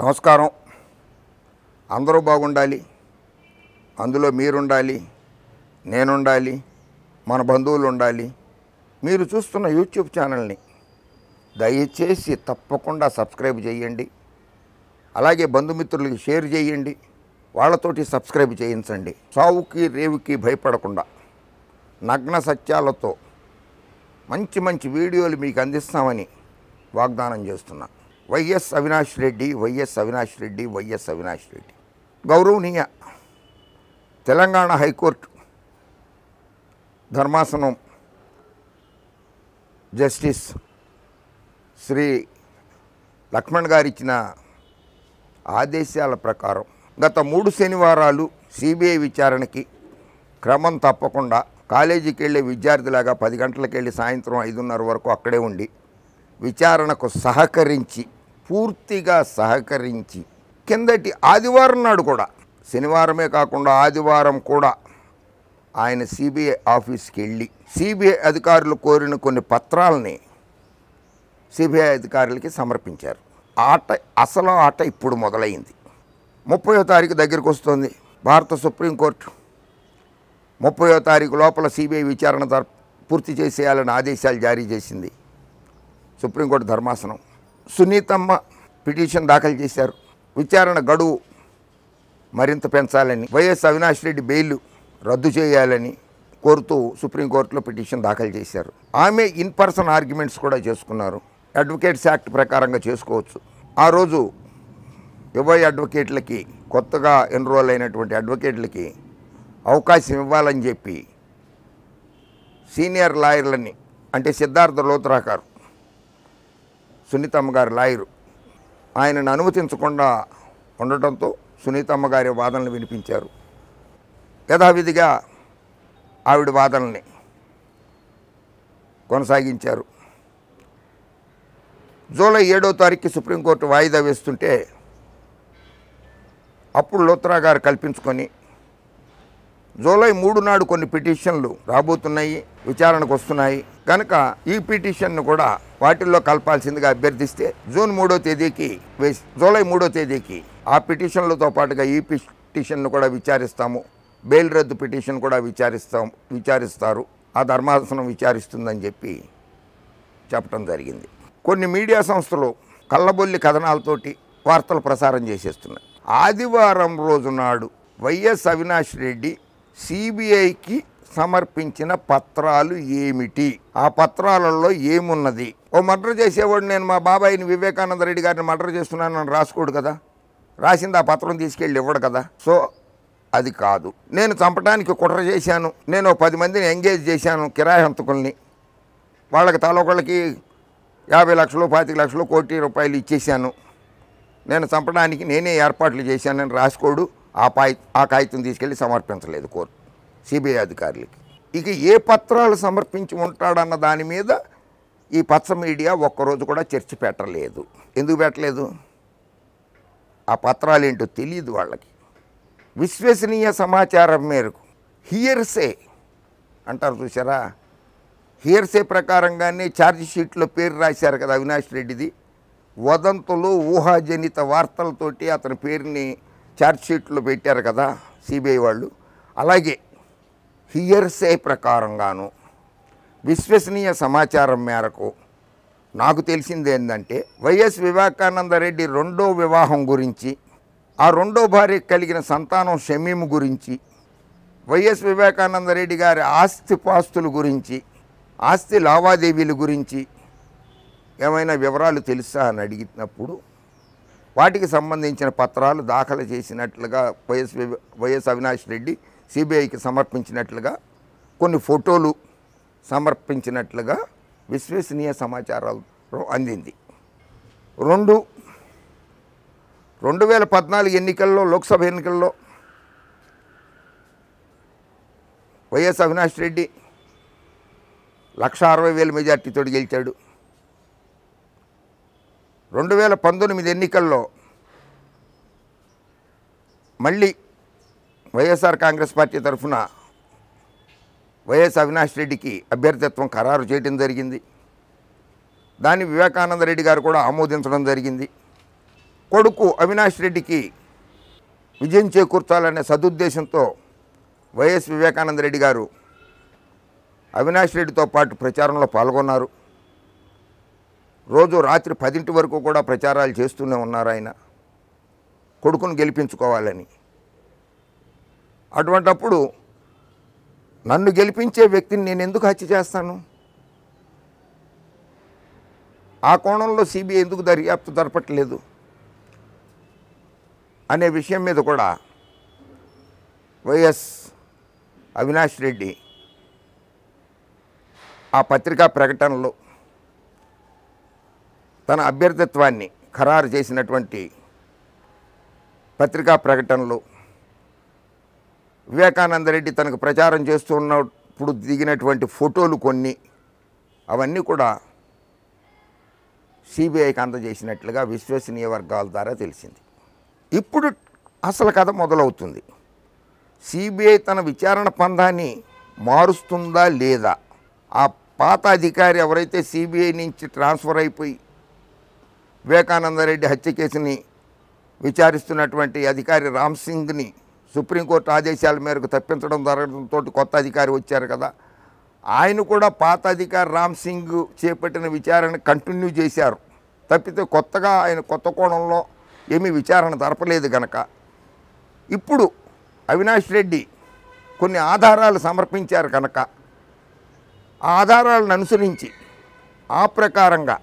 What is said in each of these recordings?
నమస్కారం అందరూ బాగుండాలి అందులో మీరుండాలి నేనుండాలి మన బంధువులు ఉండాలి మీరు చూస్తున్న యూట్యూబ్ ఛానల్ని దయచేసి తప్పకుండా సబ్స్క్రైబ్ చేయండి అలాగే బంధుమిత్రులకి షేర్ చేయండి వాళ్ళతోటి సబ్స్క్రైబ్ చేయించండి చావుకి రేవుకి భయపడకుండా నగ్న సత్యాలతో మంచి మంచి వీడియోలు మీకు అందిస్తామని వాగ్దానం చేస్తున్నాను వైఎస్ అవినాష్ రెడ్డి వైఎస్ అవినాష్ రెడ్డి వైఎస్ అవినాష్ రెడ్డి గౌరవనీయ తెలంగాణ హైకోర్టు ధర్మాసనం జస్టిస్ శ్రీ లక్ష్మణ్ గారు ఇచ్చిన ఆదేశాల ప్రకారం గత మూడు శనివారాలు సిబిఐ విచారణకి క్రమం తప్పకుండా కాలేజీకి వెళ్ళే విద్యార్థిలాగా పది గంటలకు వెళ్ళి సాయంత్రం ఐదున్నర వరకు అక్కడే ఉండి విచారణకు సహకరించి పూర్తిగా సహకరించి కిందటి ఆదివారం నాడు కూడా శనివారమే కాకుండా ఆదివారం కూడా ఆయన సిబిఐ ఆఫీస్కి వెళ్ళి సిబిఐ అధికారులు కోరిన కొన్ని పత్రాలని సిబిఐ అధికారులకి సమర్పించారు ఆట అసలు ఆట ఇప్పుడు మొదలైంది ముప్పయో తారీఖు దగ్గరకు వస్తుంది భారత సుప్రీంకోర్టు ముప్పయో తారీఖు లోపల సిబిఐ విచారణ పూర్తి చేసేయాలని ఆదేశాలు జారీ చేసింది సుప్రీంకోర్టు ధర్మాసనం సునీతమ్మ పిటిషన్ దాఖలు చేశారు విచారణ గడువు మరింత పెంచాలని వైఎస్ అవినాష్ రెడ్డి బెయిల్ రద్దు చేయాలని కోరుతూ సుప్రీంకోర్టులో పిటిషన్ దాఖలు చేశారు ఆమె ఇన్ పర్సన్ ఆర్గ్యుమెంట్స్ కూడా చేసుకున్నారు అడ్వకేట్స్ యాక్ట్ ప్రకారంగా చేసుకోవచ్చు ఆ రోజు ఇరవై అడ్వకేట్లకి కొత్తగా ఎన్రోల్ అయినటువంటి అడ్వకేట్లకి అవకాశం ఇవ్వాలని చెప్పి సీనియర్ లాయర్లని అంటే సిద్ధార్థ లోత్రాకారు సునీతమ్మ గారు లాయరు ఆయనను అనుమతించకుండా ఉండటంతో సునీతమ్మ గారి వాదనలు వినిపించారు యథావిధిగా ఆవిడ వాదనల్ని కొనసాగించారు జూలై ఏడో తారీఖు సుప్రీంకోర్టు వాయిదా వేస్తుంటే అప్పుడు లోత్రా గారు కల్పించుకొని జూలై మూడు నాడు కొన్ని పిటిషన్లు రాబోతున్నాయి విచారణకు వస్తున్నాయి కనుక ఈ పిటిషన్ను కూడా వాటిల్లో కలపాల్సిందిగా అభ్యర్థిస్తే జూన్ మూడో తేదీకి జూలై మూడో తేదీకి ఆ పిటిషన్లతో పాటుగా ఈ పిటిషన్ను కూడా విచారిస్తాము బెయిల్ రద్దు పిటిషన్ కూడా విచారిస్తాం విచారిస్తారు ఆ ధర్మాసనం విచారిస్తుందని చెప్పి చెప్పడం జరిగింది కొన్ని మీడియా సంస్థలు కళ్ళబొల్లి కథనాలతోటి వార్తలు ప్రసారం చేసేస్తున్నాయి ఆదివారం రోజు నాడు వైఎస్ అవినాష్ రెడ్డి సిబిఐకి సమర్పించిన పత్రాలు ఏమిటి ఆ పత్రాలలో ఏమున్నది ఓ మర్డర్ చేసేవాడు నేను మా బాబాయిని వివేకానంద రెడ్డి గారిని మర్డర్ చేస్తున్నానని రాసుకోడు కదా రాసింది ఆ పత్రం తీసుకెళ్ళి ఇవ్వడు కదా సో అది కాదు నేను చంపడానికి కుట్ర చేశాను నేను పది మందిని ఎంగేజ్ చేశాను కిరాయి హంతకుల్ని వాళ్ళకి తలొకళ్ళకి యాభై లక్షలు పాతిక లక్షలు కోటి రూపాయలు ఇచ్చేసాను నేను చంపడానికి నేనే ఏర్పాట్లు చేశానని రాసుకోడు ఆ పాయి ఆ కాగితం తీసుకెళ్ళి సమర్పించలేదు కోర్టు సిబిఐ అధికారులకి ఇక ఏ పత్రాలు సమర్పించి ఉంటాడన్న దాని మీద ఈ పచ్చ మీడియా ఒక్కరోజు కూడా చర్చ పెట్టలేదు ఎందుకు పెట్టలేదు ఆ పత్రాలు ఏంటో తెలియదు వాళ్ళకి విశ్వసనీయ సమాచారం మేరకు హియర్సే అంటారు చూసారా హియర్సే ప్రకారంగానే ఛార్జ్ షీట్లో పేరు రాశారు కదా అవినాష్ రెడ్డిది వదంతులు ఊహాజనిత వార్తలతోటి అతని పేరుని ఛార్జ్షీట్లు పెట్టారు కదా సిబిఐ వాళ్ళు అలాగే హియర్సే ప్రకారంగాను విశ్వసనీయ సమాచారం మేరకు నాకు తెలిసింది ఏంటంటే వైఎస్ వివేకానందరెడ్డి రెండో వివాహం గురించి ఆ రెండో భార్య కలిగిన సంతానం షమీం గురించి వైఎస్ వివేకానందరెడ్డి గారి ఆస్తిపాస్తుల గురించి ఆస్తి లావాదేవీల గురించి ఏమైనా వివరాలు తెలుసా అని అడిగినప్పుడు వాటికి సంబంధించిన పత్రాలు దాఖలు చేసినట్లుగా వైఎస్ వైఎస్ అవినాష్ రెడ్డి సిబిఐకి సమర్పించినట్లుగా కొన్ని ఫోటోలు సమర్పించినట్లుగా విశ్వసనీయ సమాచారాలు అందింది రెండు రెండు వేల పద్నాలుగు ఎన్నికల్లో లోక్సభ ఎన్నికల్లో వైఎస్ అవినాష్ రెడ్డి లక్ష అరవై వేల మెజార్టీతో గెలిచాడు రెండు వేల పంతొమ్మిది ఎన్నికల్లో మళ్ళీ వైఎస్ఆర్ కాంగ్రెస్ పార్టీ తరఫున వైఎస్ అవినాష్ రెడ్డికి అభ్యర్థిత్వం ఖరారు చేయడం జరిగింది దాన్ని వివేకానంద రెడ్డి గారు కూడా ఆమోదించడం జరిగింది కొడుకు అవినాష్ రెడ్డికి విజయం చేకూర్చాలనే సదుద్దేశంతో వైఎస్ వివేకానంద రెడ్డి గారు అవినాష్ రెడ్డితో పాటు ప్రచారంలో పాల్గొన్నారు రోజు రాత్రి పదింటి వరకు కూడా ప్రచారాలు చేస్తూనే ఉన్నారు ఆయన కొడుకును గెలిపించుకోవాలని అటువంటప్పుడు నన్ను గెలిపించే వ్యక్తిని నేను ఎందుకు హత్య చేస్తాను ఆ కోణంలో సిబిఐ ఎందుకు దర్యాప్తు జరపట్లేదు అనే విషయం మీద కూడా వైఎస్ అవినాష్ రెడ్డి ఆ పత్రికా ప్రకటనలో తన అభ్యర్థిత్వాన్ని ఖరారు చేసినటువంటి పత్రికా ప్రకటనలు వివేకానందరెడ్డి తనకు ప్రచారం చేస్తున్నప్పుడు దిగినటువంటి ఫోటోలు కొన్ని అవన్నీ కూడా సిబిఐకి అందజేసినట్లుగా విశ్వసనీయ వర్గాల ద్వారా తెలిసింది ఇప్పుడు అసలు కథ మొదలవుతుంది సిబిఐ తన విచారణ పంధాన్ని మారుస్తుందా లేదా ఆ పాత అధికారి ఎవరైతే సిబిఐ నుంచి ట్రాన్స్ఫర్ అయిపోయి వివేకానందరెడ్డి హత్య కేసుని విచారిస్తున్నటువంటి అధికారి రామ్ సింగ్ని సుప్రీంకోర్టు ఆదేశాల మేరకు తప్పించడం జరగడంతో కొత్త అధికారి వచ్చారు కదా ఆయన కూడా పాత అధికారి రామ్ సింగ్ చేపట్టిన విచారణ కంటిన్యూ చేశారు తప్పితే కొత్తగా ఆయన కొత్త కోణంలో ఏమీ విచారణ జరపలేదు కనుక ఇప్పుడు అవినాష్ రెడ్డి కొన్ని ఆధారాలు సమర్పించారు కనుక ఆధారాలను అనుసరించి ఆ ప్రకారంగా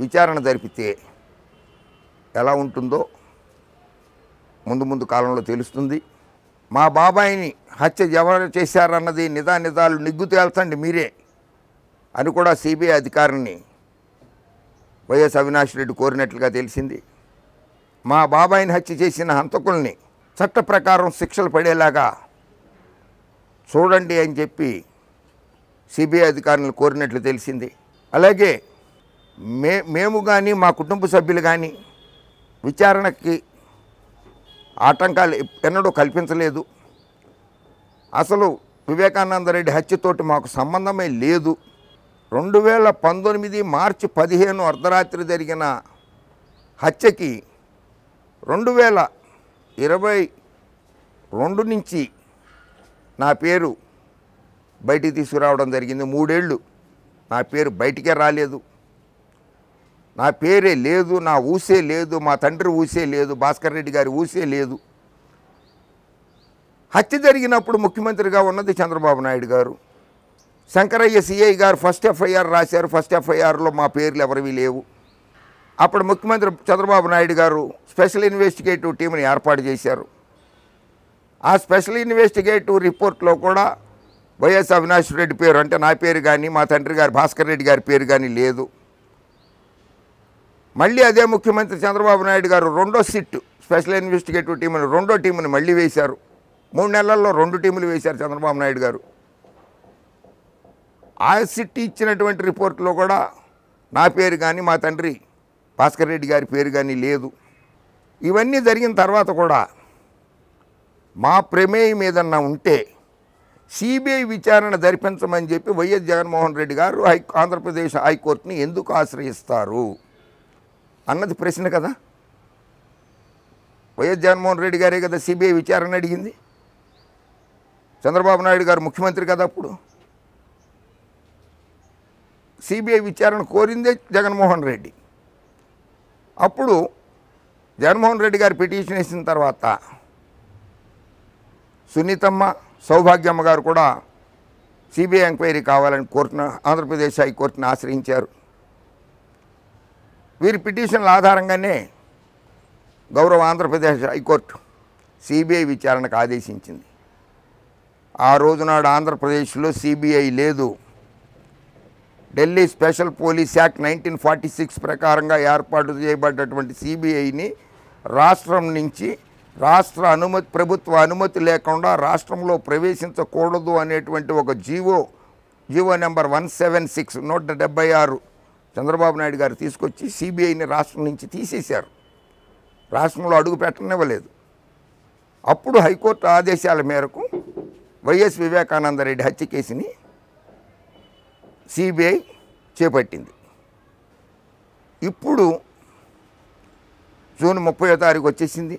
విచారణ జరిపితే ఎలా ఉంటుందో ముందు ముందు కాలంలో తెలుస్తుంది మా బాబాయిని హత్య ఎవరు చేశారన్నది నిదా నిదాలు నిగ్గు తేల్చండి మీరే అని కూడా సిబిఐ అధికారిని వైఎస్ అవినాష్ రెడ్డి కోరినట్లుగా తెలిసింది మా బాబాయిని హత్య చేసిన హంతకుల్ని చట్ట ప్రకారం శిక్షలు పడేలాగా చూడండి అని చెప్పి సిబిఐ అధికారులను కోరినట్లు తెలిసింది అలాగే మే మేము కానీ మా కుటుంబ సభ్యులు కానీ విచారణకి ఆటంకాలు ఎన్నడూ కల్పించలేదు అసలు వివేకానందరెడ్డి హత్యతోటి మాకు సంబంధమే లేదు రెండు వేల పంతొమ్మిది మార్చి పదిహేను అర్ధరాత్రి జరిగిన హత్యకి రెండు వేల ఇరవై రెండు నుంచి నా పేరు బయటికి తీసుకురావడం జరిగింది మూడేళ్ళు నా పేరు బయటికే రాలేదు నా పేరే లేదు నా ఊసే లేదు మా తండ్రి ఊసే లేదు భాస్కర్ రెడ్డి గారి ఊసే లేదు హత్య జరిగినప్పుడు ముఖ్యమంత్రిగా ఉన్నది చంద్రబాబు నాయుడు గారు శంకరయ్య సిఐ గారు ఫస్ట్ ఎఫ్ఐఆర్ రాశారు ఫస్ట్ ఎఫ్ఐఆర్లో మా పేర్లు ఎవరివి లేవు అప్పుడు ముఖ్యమంత్రి చంద్రబాబు నాయుడు గారు స్పెషల్ ఇన్వెస్టిగేటివ్ టీంని ఏర్పాటు చేశారు ఆ స్పెషల్ ఇన్వెస్టిగేటివ్ రిపోర్ట్లో కూడా వైఎస్ అవినాష్ రెడ్డి పేరు అంటే నా పేరు కానీ మా తండ్రి గారు భాస్కర్ రెడ్డి గారి పేరు కానీ లేదు మళ్ళీ అదే ముఖ్యమంత్రి చంద్రబాబు నాయుడు గారు రెండో సిట్ స్పెషల్ ఇన్వెస్టిగేటివ్ టీమును రెండో టీముని మళ్ళీ వేశారు మూడు నెలల్లో రెండు టీములు వేశారు చంద్రబాబు నాయుడు గారు ఆ సిట్ ఇచ్చినటువంటి రిపోర్ట్లో కూడా నా పేరు కానీ మా తండ్రి భాస్కర్ రెడ్డి గారి పేరు కానీ లేదు ఇవన్నీ జరిగిన తర్వాత కూడా మా ప్రమేయం ఏదన్నా ఉంటే సిబిఐ విచారణ జరిపించమని చెప్పి వైఎస్ జగన్మోహన్ రెడ్డి గారు హై ఆంధ్రప్రదేశ్ హైకోర్టుని ఎందుకు ఆశ్రయిస్తారు అన్నది ప్రశ్న కదా వైఎస్ జగన్మోహన్ రెడ్డి గారే కదా సిబిఐ విచారణ అడిగింది చంద్రబాబు నాయుడు గారు ముఖ్యమంత్రి కదా అప్పుడు సిబిఐ విచారణ కోరిందే జగన్మోహన్ రెడ్డి అప్పుడు జగన్మోహన్ రెడ్డి గారు పిటిషన్ వేసిన తర్వాత సునీతమ్మ సౌభాగ్యమ్మ గారు కూడా సిబిఐ ఎంక్వైరీ కావాలని కోర్టును ఆంధ్రప్రదేశ్ హైకోర్టును ఆశ్రయించారు వీరి పిటిషన్ల ఆధారంగానే గౌరవ ఆంధ్రప్రదేశ్ హైకోర్టు సిబిఐ విచారణకు ఆదేశించింది ఆ రోజునాడు ఆంధ్రప్రదేశ్లో సిబిఐ లేదు Delhi special police act nineteen forty six ప్రకారంగా ఏర్పాటు చేయబడ్డటువంటి సిబిఐని రాష్ట్రం నుంచి రాష్ట్ర అనుమతి ప్రభుత్వ అనుమతి లేకుండా రాష్ట్రంలో ప్రవేశించకూడదు అనేటువంటి ఒక GO GO number one seven six నూట డెబ్బై ఆరు చంద్రబాబు నాయుడు గారు తీసుకొచ్చి సిబిఐని రాష్ట్రం నుంచి తీసేశారు రాష్ట్రంలో అడుగు పెట్టనివ్వలేదు అప్పుడు హైకోర్టు ఆదేశాల మేరకు వైఎస్ వివేకానందరెడ్డి హత్య కేసుని సిబిఐ చేపట్టింది ఇప్పుడు జూన్ ముప్పయో తారీఖు వచ్చేసింది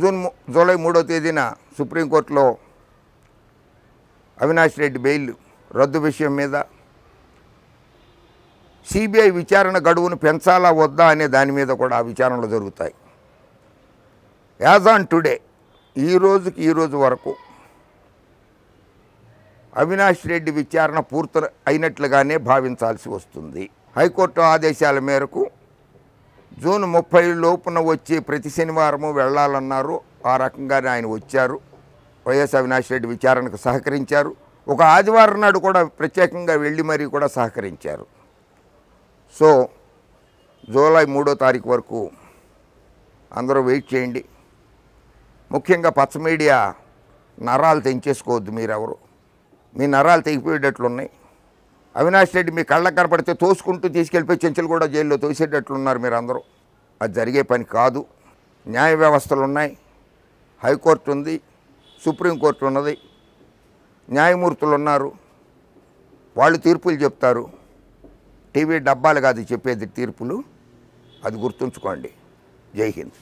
జూన్ జూలై మూడో తేదీన సుప్రీంకోర్టులో అవినాష్ రెడ్డి బెయిల్ రద్దు విషయం మీద సిబిఐ విచారణ గడువును పెంచాలా వద్దా అనే దాని మీద కూడా విచారణలు జరుగుతాయి యాజ్ ఆన్ టుడే ఈ రోజుకి ఈరోజు వరకు అవినాష్ రెడ్డి విచారణ పూర్తి అయినట్లుగానే భావించాల్సి వస్తుంది హైకోర్టు ఆదేశాల మేరకు జూన్ ముప్పై లోపున వచ్చే ప్రతి శనివారము వెళ్ళాలన్నారు ఆ రకంగానే ఆయన వచ్చారు వైఎస్ అవినాష్ రెడ్డి విచారణకు సహకరించారు ఒక ఆదివారం నాడు కూడా ప్రత్యేకంగా వెళ్ళి మరీ కూడా సహకరించారు సో జూలై మూడో తారీఖు వరకు అందరూ వెయిట్ చేయండి ముఖ్యంగా పచ్చ మీడియా నరాలు తెంచేసుకోవద్దు మీరెవరు మీ నరాలు తెగిపోయేటట్లున్నాయి అవినాష్ రెడ్డి మీ కళ్ళకు కనపడితే తోసుకుంటూ తీసుకెళ్ళిపోయి చెంచులు కూడా జైల్లో తోసేటట్లున్నారు మీరు అందరూ అది జరిగే పని కాదు న్యాయ వ్యవస్థలు ఉన్నాయి హైకోర్టు ఉంది సుప్రీంకోర్టు ఉన్నది న్యాయమూర్తులు ఉన్నారు వాళ్ళు తీర్పులు చెప్తారు టీవీ డబ్బాలు కాదు చెప్పేది తీర్పులు అది గుర్తుంచుకోండి జై హింద్